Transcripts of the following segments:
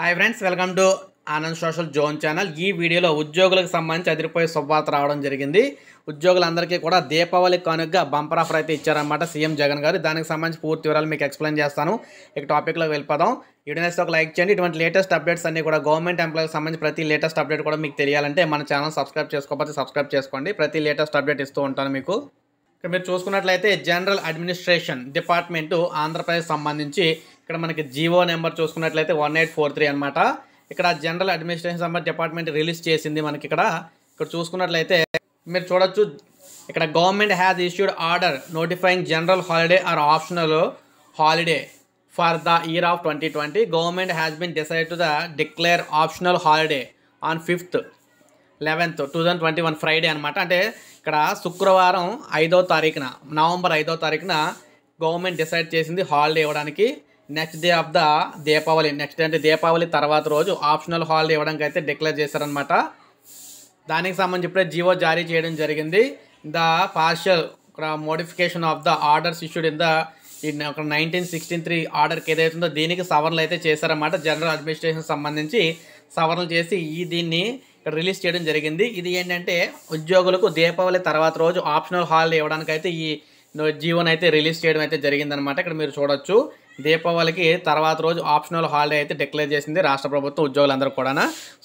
hi friends welcome to Anand social zone channel ఈ వీడియోలో ఉద్యోగులకు సంబంధించి అదిరిపోయే శుభవార్త రావడం జరిగింది ఉద్యోగులందరికీ కూడా దీపావళి కానుకగా బంపర్ ఆఫర్ అయితే ఇచ్చారనమాట సీఎం జగన్ గారు దానికి సంబంధించి పూర్తి వివరాలు మీకు ఎక్స్ప్లెయిన్ చేస్తాను ఇక టాపిక్లోకి వెళ్ళిపోదాం నేస్తే ఒక లైక్ చేయండి ఇటువంటి లేటెస్ట్ అప్డేట్స్ అన్ని కూడా గవర్నమెంట్ ఎంప్లాయీకి సంబంధించి ప్రతి లేటెస్ట్ అప్డేట్ కూడా మీకు తెలియాలంటే మన ఛానల్ సబ్స్క్రైబ్ చేసుకోకపోతే సబ్స్క్రైబ్ చేసుకోండి ప్రతి లేటెస్ట్ అప్డేట్ ఇస్తూ ఉంటాను మీకు ఇక్కడ మీరు చూసుకున్నట్లయితే జనరల్ అడ్మినిస్ట్రేషన్ డిపార్ట్మెంటు ఆంధ్రప్రదేశ్ సంబంధించి ఇక్కడ మనకి జివో నెంబర్ చూసుకున్నట్లయితే వన్ ఎయిట్ ఫోర్ త్రీ అనమాట ఇక్కడ general administration number department release చేసింది మనకి ఇక్కడ ఇక్కడ చూసుకున్నట్లయితే మీరు చూడొచ్చు ఇక్కడ government has issued order notifying general holiday or optional holiday for the year of twenty twenty government has been decided to the declare optional holiday on fifth eleventh two thousand twenty one Friday అనమాట అంటే ఇక్కడ శుక్రవారం ఐదో తారీఖున November ఐదో తారీఖున government decide చేసింది holiday ఇవ్వడానికి next day of the Deepavali next day అంటే దీపావళి తర్వాత రోజు ఆప్షనల్ హాలిడే ఇవ్వడానికి అయితే డిక్లేర్ చేశారనమాట దానికి సంబంధించి ఇప్పుడే జీవో జారీ చేయడం జరిగింది the partial modification of the orders issued in the ఒక నైన్టీన్ సిక్స్టీన్ త్రీ ఆర్డర్కి ఏదైతుందో దీనికి సవరణలు అయితే చేశారన్నమాట జనరల్ అడ్మినిస్ట్రేషన్ సంబంధించి సవరణలు చేసి ఈ దీన్ని రిలీజ్ చేయడం జరిగింది ఇది ఏంటంటే ఉద్యోగులకు దీపావళి తర్వాత రోజు ఆప్షనల్ హాలిడే ఇవ్వడానికైతే ఈ జీవన్ అయితే రిలీజ్ చేయడం అయితే జరిగిందనమాట ఇక్కడ మీరు చూడొచ్చు దీపావళికి తర్వాత రోజు ఆప్షనల్ హాలిడే అయితే డిక్లేర్ చేసింది రాష్ట్ర ప్రభుత్వం ఉద్యోగులందరూ కూడా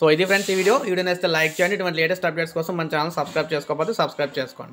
సో ఇది ఫ్రెండ్స్ ఈ వీడియో వీడియో నేస్తే లైక్ చేయండి ఇటువంటి లేటెస్ట్ అప్డేట్స్ కోసం మన ఛానల్ సబ్స్క్రైబ్ చేసుకోకపోతే సబ్స్క్రైబ్ చేసుకోండి